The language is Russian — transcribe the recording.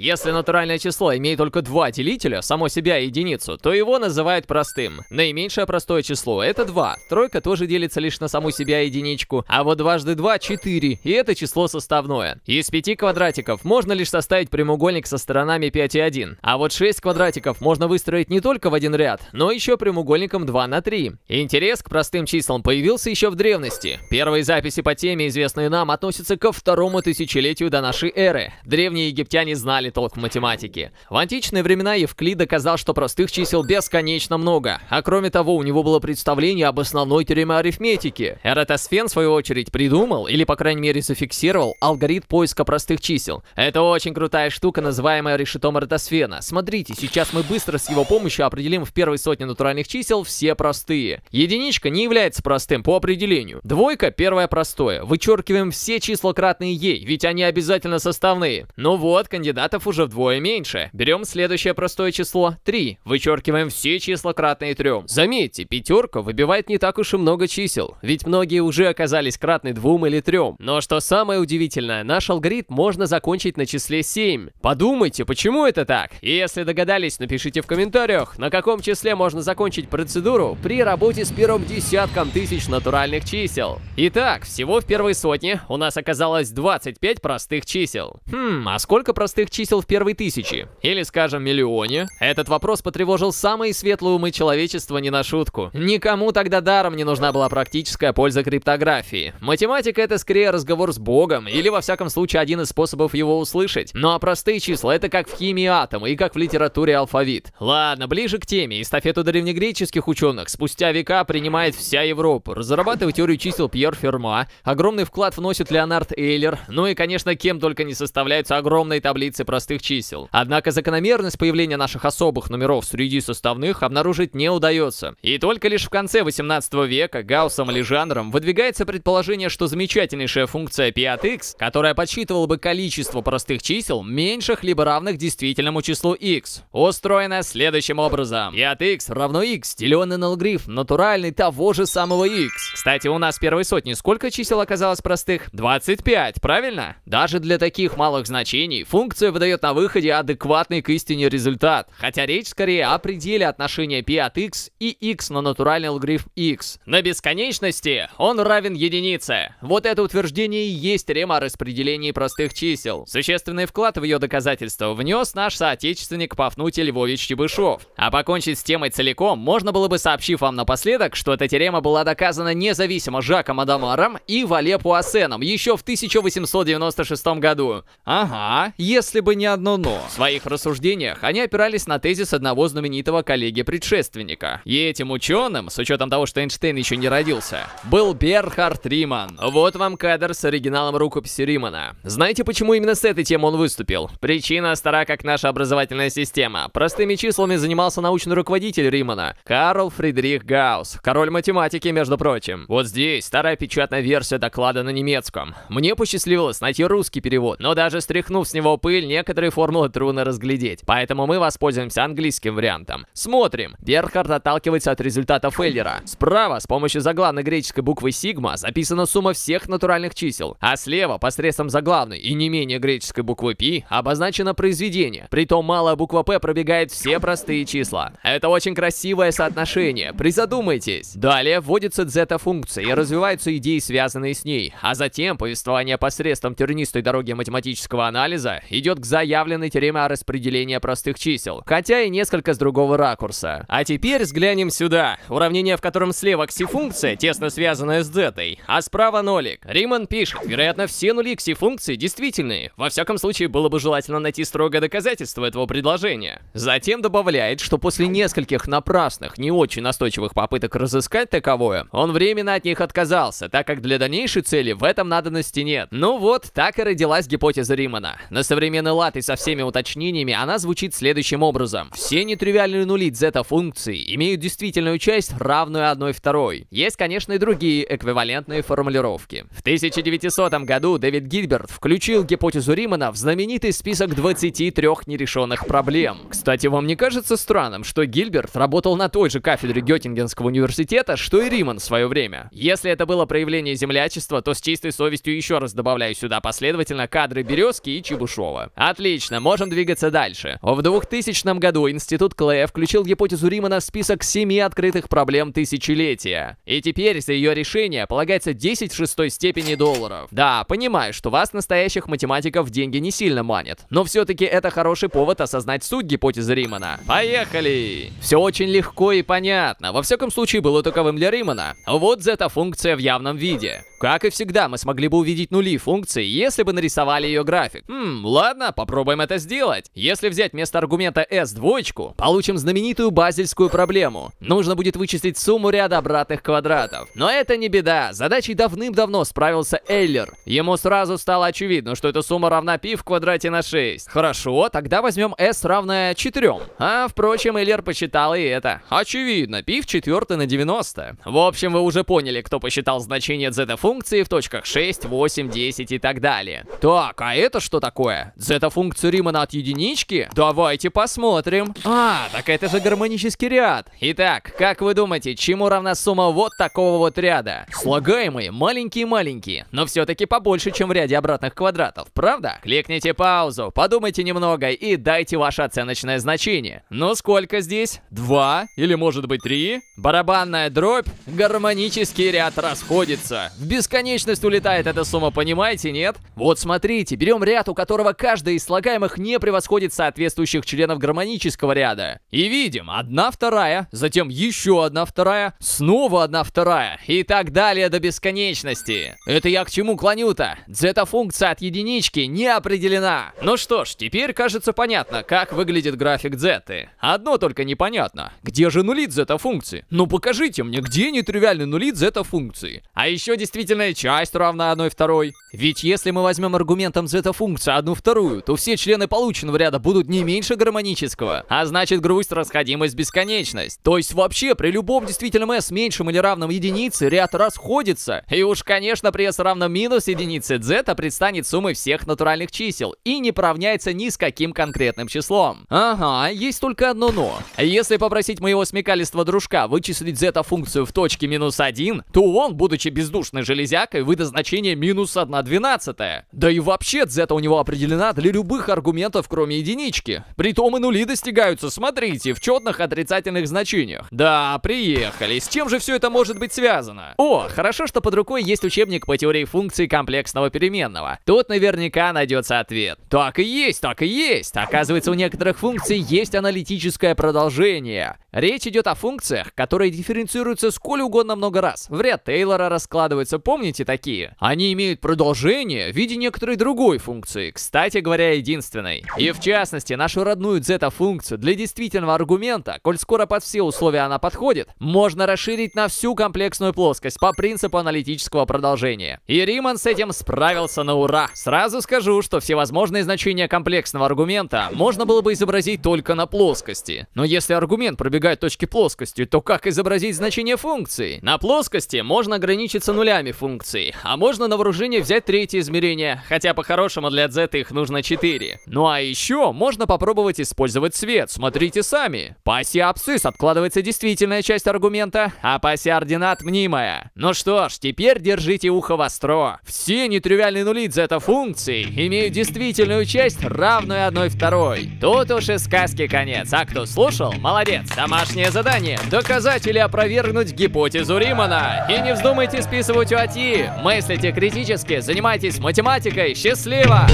Если натуральное число имеет только два делителя, само себя и единицу, то его называют простым. Наименьшее простое число — это 2. Тройка тоже делится лишь на саму себя и единичку, а вот дважды 2 — 4, и это число составное. Из пяти квадратиков можно лишь составить прямоугольник со сторонами 5 и 1, а вот 6 квадратиков можно выстроить не только в один ряд, но еще прямоугольником 2 на 3. Интерес к простым числам появился еще в древности. Первые записи по теме, известные нам, относятся ко второму тысячелетию до нашей эры. Древние египтяне знали знали толк в математике. В античные времена Евклид доказал, что простых чисел бесконечно много, а кроме того у него было представление об основной теореме арифметики. Эратосфен, в свою очередь, придумал, или по крайней мере зафиксировал, алгоритм поиска простых чисел. Это очень крутая штука, называемая решетом Эратосфена. Смотрите, сейчас мы быстро с его помощью определим в первой сотне натуральных чисел все простые. Единичка не является простым по определению. Двойка – первое простое. Вычеркиваем все числа кратные ей, ведь они обязательно составные. Ну вот, кандидатов вариантов уже вдвое меньше. Берем следующее простое число 3. Вычеркиваем все числа, кратные 3. Заметьте, пятерка выбивает не так уж и много чисел, ведь многие уже оказались кратны 2 или 3. Но что самое удивительное, наш алгоритм можно закончить на числе 7. Подумайте, почему это так? И если догадались, напишите в комментариях, на каком числе можно закончить процедуру при работе с первым десятком тысяч натуральных чисел. Итак, всего в первой сотне у нас оказалось 25 простых чисел. Хм, а сколько простых чисел? чисел в первой тысячи, или, скажем, миллионе, этот вопрос потревожил самые светлые умы человечества не на шутку. Никому тогда даром не нужна была практическая польза криптографии. Математика — это скорее разговор с Богом, или, во всяком случае, один из способов его услышать. Ну а простые числа — это как в химии атомы и как в литературе алфавит. Ладно, ближе к теме. Эстафету древнегреческих ученых спустя века принимает вся Европа. Разрабатывает теорию чисел Пьер Ферма, огромный вклад вносит Леонард Эйлер, ну и, конечно, кем только не составляются огромные таблицы простых чисел. Однако закономерность появления наших особых номеров среди составных обнаружить не удается. И только лишь в конце 18 века Гауссом или Жанром выдвигается предположение, что замечательнейшая функция пи от x, которая подсчитывала бы количество простых чисел, меньших либо равных действительному числу x, устроена следующим образом. пи от x равно x, деленный на логарифм натуральный того же самого x. Кстати, у нас первой сотни сколько чисел оказалось простых? 25, правильно? Даже для таких малых значений функция выдает на выходе адекватный к истине результат. Хотя речь скорее о пределе отношения π от x и x на натуральный алгоритм x. На бесконечности он равен единице. Вот это утверждение и есть теорема о распределении простых чисел. Существенный вклад в ее доказательство внес наш соотечественник Пафнутий Львович Чебышев. А покончить с темой целиком можно было бы сообщив вам напоследок, что эта теорема была доказана независимо Жаком Адамаром и Вале Пуассеном еще в 1896 году. Ага, если бы бы ни одно «но». В своих рассуждениях они опирались на тезис одного знаменитого коллеги-предшественника. И этим ученым, с учетом того, что Эйнштейн еще не родился, был Берхард Риман. Вот вам кадр с оригиналом рукописи Римана. Знаете, почему именно с этой темы он выступил? Причина стара, как наша образовательная система. Простыми числами занимался научный руководитель Римана, Карл Фридрих Гаусс, король математики, между прочим. Вот здесь старая печатная версия доклада на немецком. Мне посчастливилось найти русский перевод, но даже стряхнув с него пыль, не некоторые формулы трудно разглядеть, поэтому мы воспользуемся английским вариантом. Смотрим. Берхард отталкивается от результата фейлера. Справа с помощью заглавной греческой буквы сигма записана сумма всех натуральных чисел, а слева посредством заглавной и не менее греческой буквы пи обозначено произведение. Притом малая буква p пробегает все простые числа. Это очень красивое соотношение, призадумайтесь. Далее вводится зета-функция и развиваются идеи, связанные с ней, а затем повествование посредством тернистой дороги математического анализа идет к заявленной теореме распределения простых чисел, хотя и несколько с другого ракурса. А теперь взглянем сюда. Уравнение, в котором слева кси-функция, тесно связанная с детой, а справа нолик. Риман пишет, вероятно, все нули кси-функции действительные. Во всяком случае, было бы желательно найти строгое доказательство этого предложения. Затем добавляет, что после нескольких напрасных, не очень настойчивых попыток разыскать таковое, он временно от них отказался, так как для дальнейшей цели в этом надобности нет. Ну вот, так и родилась гипотеза Римана. На современный крылатой со всеми уточнениями, она звучит следующим образом. Все нетривиальные нули зета-функции имеют действительную часть, равную 1 второй. Есть, конечно, и другие эквивалентные формулировки. В 1900 году Дэвид Гильберт включил гипотезу Римана в знаменитый список 23 нерешенных проблем. Кстати, вам не кажется странным, что Гильберт работал на той же кафедре Геттингенского университета, что и Риман в свое время? Если это было проявление землячества, то с чистой совестью еще раз добавляю сюда последовательно кадры Березки и Чебушова. А Отлично, можем двигаться дальше. В 2000 году Институт Клея включил гипотезу Римана в список семи открытых проблем тысячелетия. И теперь за ее решение полагается 10 в шестой степени долларов. Да, понимаю, что вас, настоящих математиков, деньги не сильно манят. Но все-таки это хороший повод осознать суть гипотезы Римана. Поехали! Все очень легко и понятно. Во всяком случае, было таковым для Римана. Вот зета-функция в явном виде. Как и всегда, мы смогли бы увидеть нули функции, если бы нарисовали ее график. Хм, ладно, попробуем это сделать. Если взять вместо аргумента S двоечку, получим знаменитую базельскую проблему. Нужно будет вычислить сумму ряда обратных квадратов. Но это не беда, задачей давным-давно справился Эйлер. Ему сразу стало очевидно, что эта сумма равна пи в квадрате на 6. Хорошо, тогда возьмем S равное 4. А, впрочем, Эйлер посчитал и это. Очевидно, пи в четвертой на 90. В общем, вы уже поняли, кто посчитал значение z функции функции в точках 6, 8, 10 и так далее. Так, а это что такое? Зета-функцию Римана от единички? Давайте посмотрим. А, так это же гармонический ряд. Итак, как вы думаете, чему равна сумма вот такого вот ряда? Слагаемые маленькие-маленькие, но все-таки побольше, чем в ряде обратных квадратов, правда? Кликните паузу, подумайте немного и дайте ваше оценочное значение. Ну сколько здесь? Два? Или может быть три? Барабанная дробь? Гармонический ряд расходится. В бесконечность улетает эта сумма, понимаете, нет? Вот смотрите, берем ряд, у которого каждая из слагаемых не превосходит соответствующих членов гармонического ряда. И видим, одна вторая, затем еще одна вторая, снова одна вторая, и так далее до бесконечности. Это я к чему клоню-то? Зета-функция от единички не определена. Ну что ж, теперь кажется понятно, как выглядит график зеты. Одно только непонятно. Где же нули зета-функции? Ну покажите мне, где нетривиальны нули зета-функции? А еще действительно Числительная часть равна 1 второй. Ведь если мы возьмем аргументом зета-функции 1 вторую, то все члены полученного ряда будут не меньше гармонического, а значит грусть, расходимость, бесконечность. То есть вообще при любом действительном s меньшем или равном единице ряд расходится. И уж конечно при s равном минус единице z предстанет суммой всех натуральных чисел и не поравняется ни с каким конкретным числом. Ага, есть только одно но. Если попросить моего смекалистого дружка вычислить зета-функцию в точке минус 1, то он, будучи бездушной железной, железякой выдаст значение минус 1 12. Да и вообще дзета у него определена для любых аргументов, кроме единички. Притом и нули достигаются, смотрите, в четных отрицательных значениях. Да, приехали. С чем же все это может быть связано? О, хорошо, что под рукой есть учебник по теории функций комплексного переменного. Тут наверняка найдется ответ. Так и есть, так и есть. Оказывается, у некоторых функций есть аналитическое продолжение. Речь идет о функциях, которые дифференцируются сколь угодно много раз. В ряд Тейлора раскладывается по помните такие? Они имеют продолжение в виде некоторой другой функции, кстати говоря, единственной. И в частности, нашу родную зета-функцию для действительного аргумента, коль скоро под все условия она подходит, можно расширить на всю комплексную плоскость по принципу аналитического продолжения. И Риман с этим справился на ура. Сразу скажу, что всевозможные значения комплексного аргумента можно было бы изобразить только на плоскости. Но если аргумент пробегает точки плоскостью, то как изобразить значение функции? На плоскости можно ограничиться нулями специальной функции. А можно на вооружение взять третье измерение, хотя по-хорошему для Z их нужно 4. Ну а еще можно попробовать использовать свет. смотрите сами. По оси абсцисс откладывается действительная часть аргумента, а по оси ординат мнимая. Ну что ж, теперь держите ухо востро. Все нетривиальные нули Z-функции имеют действительную часть, равную 1 второй. Тут уж и сказки конец, а кто слушал, молодец. Домашнее задание. Доказать или опровергнуть гипотезу Римана. И не вздумайте списывать у бюрократии. Мыслите критически, занимайтесь математикой. Счастливо!